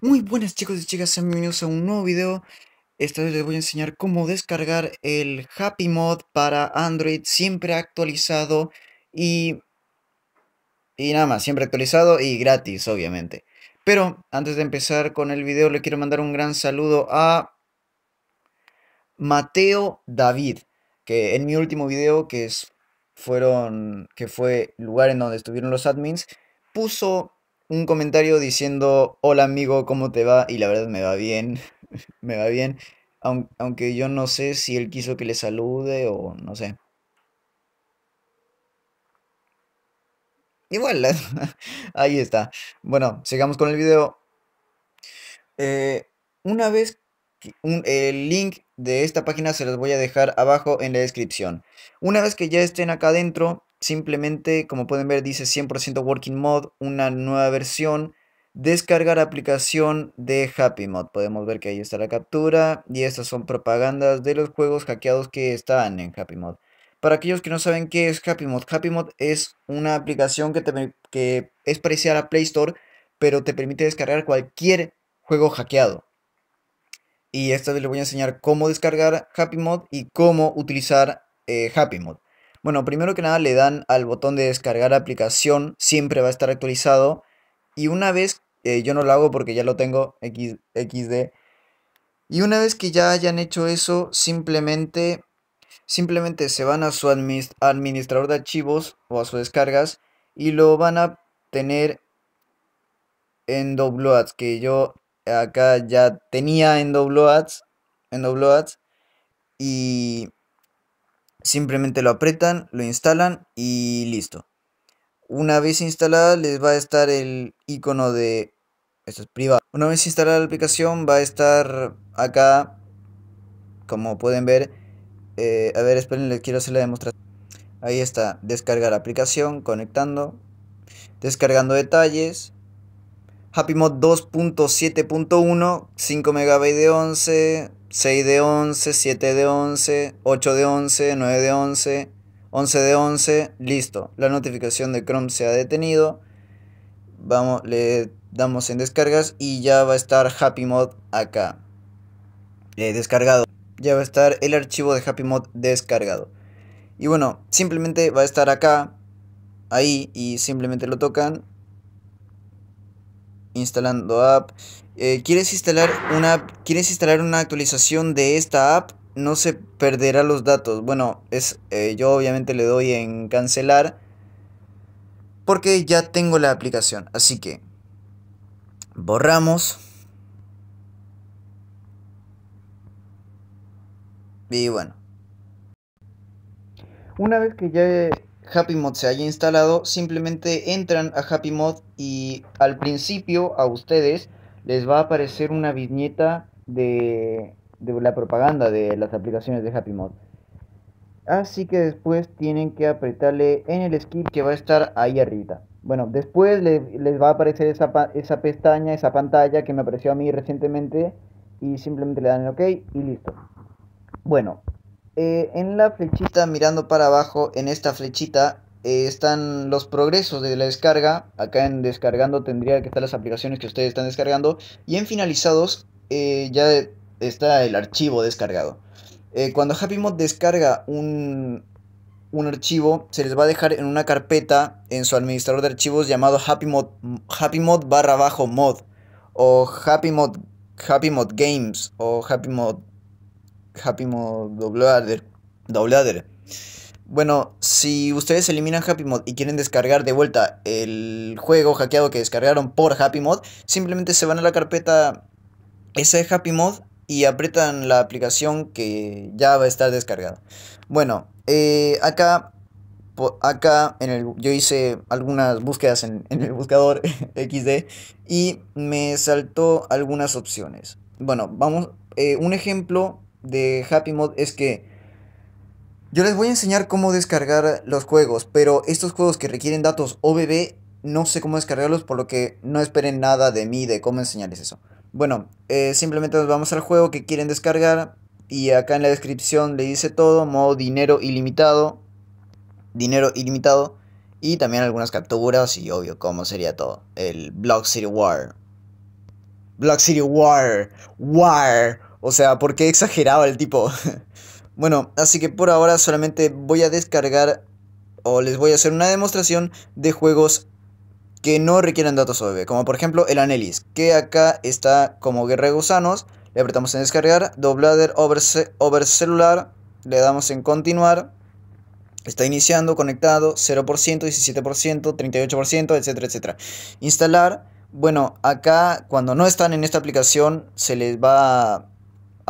Muy buenas chicos y chicas, sean bienvenidos a un nuevo video. Esta vez les voy a enseñar cómo descargar el Happy Mod para Android, siempre actualizado y... Y nada más, siempre actualizado y gratis, obviamente. Pero antes de empezar con el video, le quiero mandar un gran saludo a Mateo David, que en mi último video, que es, fueron, que fue el lugar en donde estuvieron los admins, puso un comentario diciendo, hola amigo, ¿cómo te va? Y la verdad me va bien, me va bien, aunque yo no sé si él quiso que le salude o no sé. Igual, ahí está. Bueno, sigamos con el video. Eh, una vez, el link de esta página se los voy a dejar abajo en la descripción. Una vez que ya estén acá adentro, Simplemente, como pueden ver, dice 100% Working Mod, una nueva versión. Descargar aplicación de Happy Mod. Podemos ver que ahí está la captura. Y estas son propagandas de los juegos hackeados que están en Happy Mod. Para aquellos que no saben qué es Happy Mod, Happy Mod es una aplicación que, que es parecida a Play Store, pero te permite descargar cualquier juego hackeado. Y esta vez les voy a enseñar cómo descargar Happy Mod y cómo utilizar eh, Happy Mod. Bueno, primero que nada le dan al botón de descargar aplicación, siempre va a estar actualizado. Y una vez, eh, yo no lo hago porque ya lo tengo X, XD. Y una vez que ya hayan hecho eso, simplemente, simplemente se van a su administrador de archivos o a sus descargas y lo van a tener en WADS. que yo acá ya tenía en WADS. en WADs. y simplemente lo apretan, lo instalan y listo. Una vez instalada les va a estar el icono de... Esto es privado. Una vez instalada la aplicación va a estar acá, como pueden ver. Eh, a ver, esperen, les quiero hacer la demostración. Ahí está, descargar aplicación, conectando, descargando detalles. HappyMod 2.7.1, 5 MB de 11, 6 de 11, 7 de 11, 8 de 11, 9 de 11, 11 de 11, listo. La notificación de Chrome se ha detenido. Vamos, le damos en descargas y ya va a estar Happy Mod acá. Eh, descargado. Ya va a estar el archivo de Happy Mod descargado. Y bueno, simplemente va a estar acá, ahí, y simplemente lo tocan. Instalando app. Eh, quieres, instalar una, quieres instalar una actualización de esta app, no se perderá los datos. Bueno, es, eh, yo obviamente le doy en cancelar porque ya tengo la aplicación. Así que borramos. Y bueno. Una vez que ya HappyMod se haya instalado, simplemente entran a HappyMod y al principio a ustedes les va a aparecer una viñeta de, la propaganda de las aplicaciones de Happy Mod, Así que después tienen que apretarle en el skip que va a estar ahí arriba. Bueno, después les va a aparecer esa, pestaña, esa pantalla que me apareció a mí recientemente y simplemente le dan el OK y listo. Bueno, eh, en la flechita mirando para abajo, en esta flechita eh, están los progresos de la descarga. Acá en descargando tendría que estar las aplicaciones que ustedes están descargando. Y en finalizados eh, ya está el archivo descargado. Eh, cuando cuando HappyMod descarga un, un archivo, se les va a dejar en una carpeta en su administrador de archivos llamado HappyMod, Mod barra bajo mod o HappyMod, Mod Games o HappyMod, HappyMod Downloader bueno, si ustedes eliminan Happy Mod y quieren descargar de vuelta el juego hackeado que descargaron por Happy Mod, simplemente se van a la carpeta esa de Happy Mod y apretan la aplicación que ya va a estar descargada. Bueno, eh, acá, acá en el, yo hice algunas búsquedas en, el buscador XD y me saltó algunas opciones. Bueno, vamos, eh, un ejemplo de Happy Mod es que yo les voy a enseñar cómo descargar los juegos, pero estos juegos que requieren datos OBB, no sé cómo descargarlos, por lo que no esperen nada de mí de cómo enseñarles eso. Bueno, eh, simplemente nos vamos al juego que quieren descargar y acá en la descripción le dice todo, modo dinero ilimitado, dinero ilimitado y también algunas capturas y obvio cómo sería todo. El Block City War. Block City War. War. O sea, ¿por qué exageraba el tipo? Bueno, así que por ahora solamente voy a descargar o les voy a hacer una demostración de juegos que no requieran datos OBB, como por ejemplo el Anelis, que acá está como Guerra de Gusanos, le apretamos en descargar, Doblader over, over celular, le damos en continuar, está iniciando, conectado, 0%, 17%, 38%, etcétera, etcétera. Instalar, bueno, acá cuando no están en esta aplicación se les va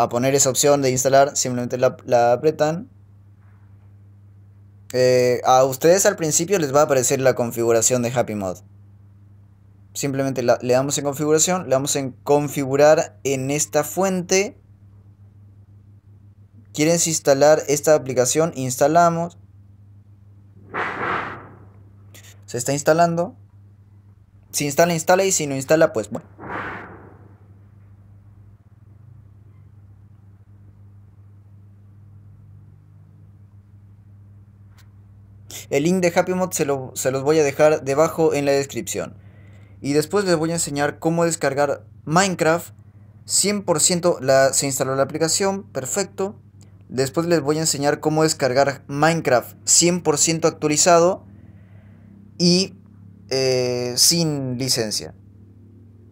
a poner esa opción de instalar, simplemente la, apretan. Eh, a ustedes al principio les va a aparecer la configuración de Happy Mod Simplemente le damos en configuración, le damos en configurar en esta fuente. Quieren instalar esta aplicación, instalamos. Se está instalando. Si instala, instala y si no instala, pues bueno. El link de HappyMod se, lo, se los voy a dejar debajo en la descripción. Y después les voy a enseñar cómo descargar Minecraft. 100% la, se instaló la aplicación, perfecto. Después les voy a enseñar cómo descargar Minecraft 100% actualizado y eh, sin licencia.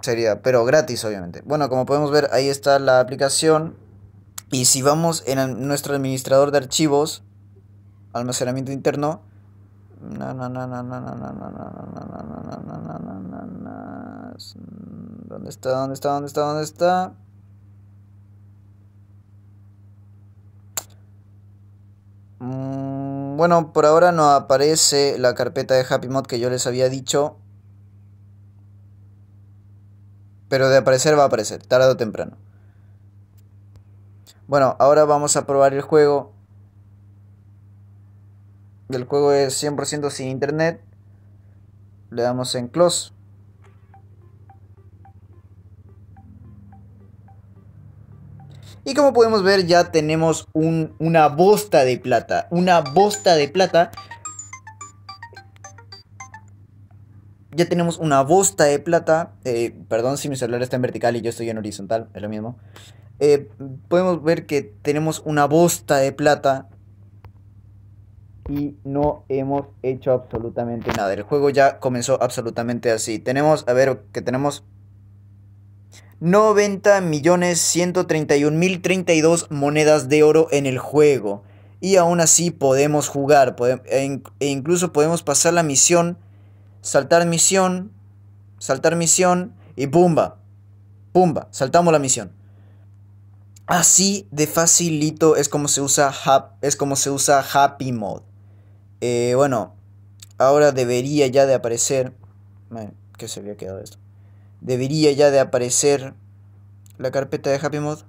Sería, pero gratis obviamente. Bueno, como podemos ver, ahí está la aplicación. Y si vamos en nuestro administrador de archivos, almacenamiento interno, ¿Dónde está? ¿Dónde está? ¿Dónde está? ¿Dónde está? Bueno, por ahora no aparece la carpeta de happy mod que yo les había dicho. Pero de aparecer va a aparecer, tarde o temprano. Bueno, ahora vamos a probar el juego del juego es 100% sin internet. Le damos en close. Y como podemos ver ya tenemos una bosta de plata. Una bosta de plata. Ya tenemos una bosta de plata. Eh, perdón si mi celular está en vertical y yo estoy en horizontal. Es lo mismo. Eh, podemos ver que tenemos una bosta de plata y no hemos hecho absolutamente nada. El juego ya comenzó absolutamente así. Tenemos, a ver, que tenemos 90 millones mil monedas de oro en el juego. Y aún así podemos jugar. E, e incluso podemos pasar la misión. Saltar misión. Saltar misión. Y bumba Bumba, Saltamos la misión. Así de facilito es como se usa, es como se usa Happy Mode. Eh, bueno, ahora debería ya de aparecer... ¿Qué se había quedado esto? Debería ya de aparecer la carpeta de Happy HappyMod.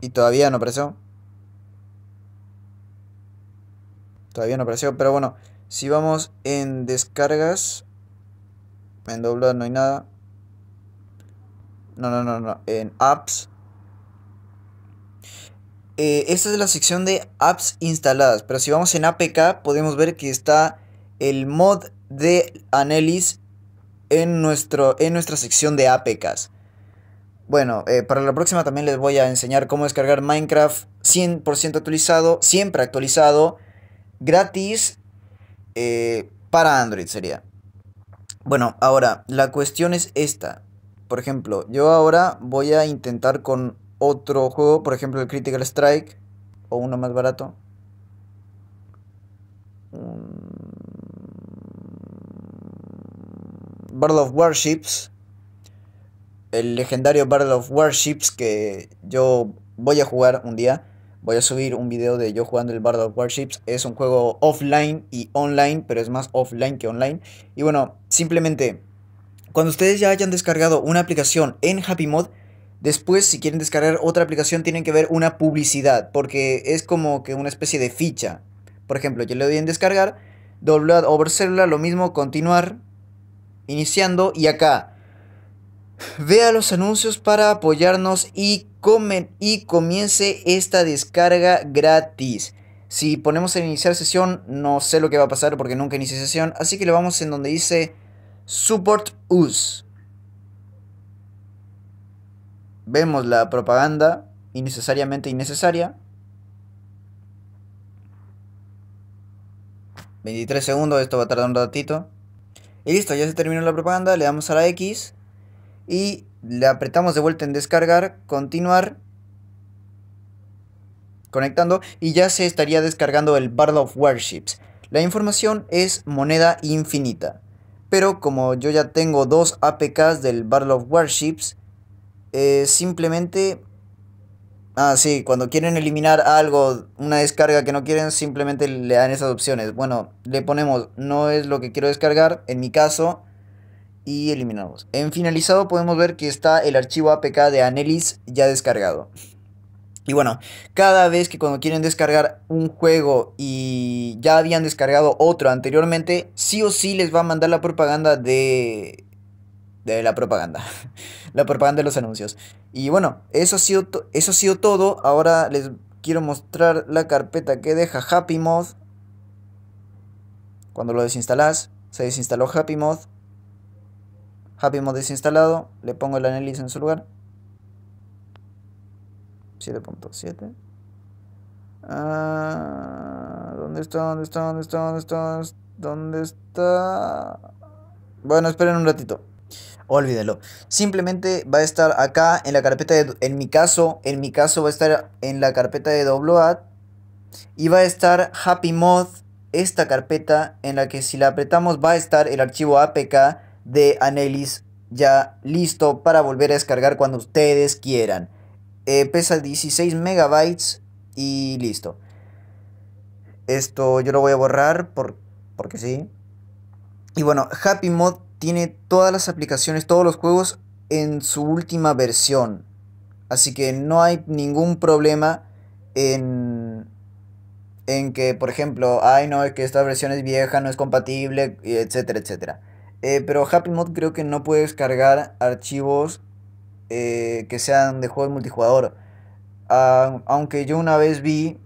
Y todavía no apareció. Todavía no apareció, pero bueno. Si vamos en descargas. En doblar no hay nada. No, no, no, no. En apps. Eh, esta es la sección de apps instaladas, pero si vamos en APK podemos ver que está el mod de Anelis en, nuestro, en nuestra sección de APKs. Bueno, eh, para la próxima también les voy a enseñar cómo descargar Minecraft 100% actualizado, siempre actualizado, gratis, eh, para Android sería. Bueno, ahora, la cuestión es esta. Por ejemplo, yo ahora voy a intentar con otro juego, por ejemplo el Critical Strike, o uno más barato. Mm. Battle of Warships, el legendario Battle of Warships que yo voy a jugar un día. Voy a subir un video de yo jugando el Battle of Warships. Es un juego offline y online, pero es más offline que online. Y bueno, simplemente, cuando ustedes ya hayan descargado una aplicación en HappyMod, Después, si quieren descargar otra aplicación, tienen que ver una publicidad, porque es como que una especie de ficha. Por ejemplo, yo le doy en descargar, doblad over lo mismo, continuar, iniciando, y acá. Vea los anuncios para apoyarnos y, comen, y comience esta descarga gratis. Si ponemos en iniciar sesión, no sé lo que va a pasar porque nunca inicié sesión, así que le vamos en donde dice Support Us vemos la propaganda innecesariamente innecesaria. 23 segundos, esto va a tardar un ratito. Y listo, ya se terminó la propaganda, le damos a la X y le apretamos de vuelta en descargar, continuar, conectando y ya se estaría descargando el Battle of Warships. La información es moneda infinita, pero como yo ya tengo dos APKs del Battle of Warships, eh, simplemente... Ah, sí, cuando quieren eliminar algo, una descarga que no quieren, simplemente le dan esas opciones. Bueno, le ponemos no es lo que quiero descargar, en mi caso, y eliminamos. En finalizado podemos ver que está el archivo APK de Anelis ya descargado. Y bueno, cada vez que cuando quieren descargar un juego y ya habían descargado otro anteriormente, sí o sí les va a mandar la propaganda de de la propaganda. la propaganda de los anuncios. Y bueno, eso ha sido, eso sido todo. Ahora les quiero mostrar la carpeta que deja HappyMod. Cuando lo desinstalas, se desinstaló HappyMod. HappyMod desinstalado. Le pongo el análisis en su lugar. 7.7. Ah, ¿Dónde está? ¿Dónde está? ¿Dónde está? ¿Dónde está? ¿Dónde está? Bueno, esperen un ratito. Olvídelo. Simplemente va a estar acá en la carpeta de... En mi caso, en mi caso va a estar en la carpeta de WAD Y va a estar Happy Mod, esta carpeta en la que si la apretamos va a estar el archivo APK de Anelis ya listo para volver a descargar cuando ustedes quieran. Eh, pesa 16 megabytes y listo. Esto yo lo voy a borrar por, porque sí. Y bueno, Happy Mod tiene todas las aplicaciones, todos los juegos en su última versión. Así que no hay ningún problema en, en que, por ejemplo, ay no, es que esta versión es vieja, no es compatible, etcétera, etcétera. Eh, pero Happy Mod creo que no puedes descargar archivos eh, que sean de juego multijugador. Ah, aunque yo una vez vi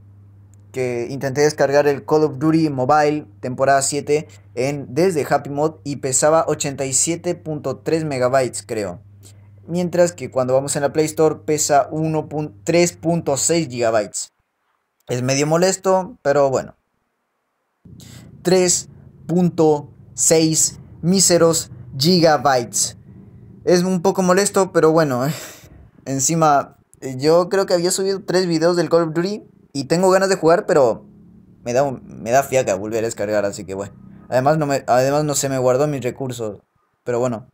que intenté descargar el Call of Duty Mobile temporada 7 en, desde Happy Mod y pesaba 87.3 megabytes creo. Mientras que cuando vamos en la Play Store pesa 3.6 gigabytes. Es medio molesto, pero bueno. 3.6 míseros gigabytes. Es un poco molesto, pero bueno. Encima, eh, yo creo que había subido tres videos del Call of Duty y tengo ganas de jugar, pero me da, me da fiaca volver a descargar, así que bueno. Además no, me, además no se me guardó mis recursos, pero bueno.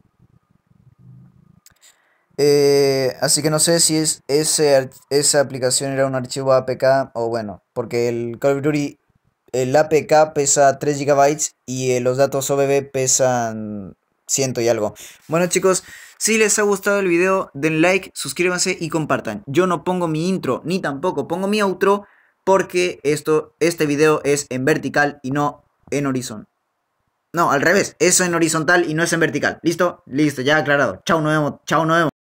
Eh, así que no sé si es ese, esa aplicación era un archivo APK o bueno, porque el Call of Duty, el APK pesa 3 GB y eh, los datos OBB pesan ciento y algo. Bueno chicos, si les ha gustado el video, den like, suscríbanse y compartan. Yo no pongo mi intro ni tampoco pongo mi outro porque esto, este video es en vertical y no en horizontal. No, al revés, eso en horizontal y no es en vertical. ¿Listo? Listo, ya aclarado. Chao, nos vemos. Chao, nos vemos.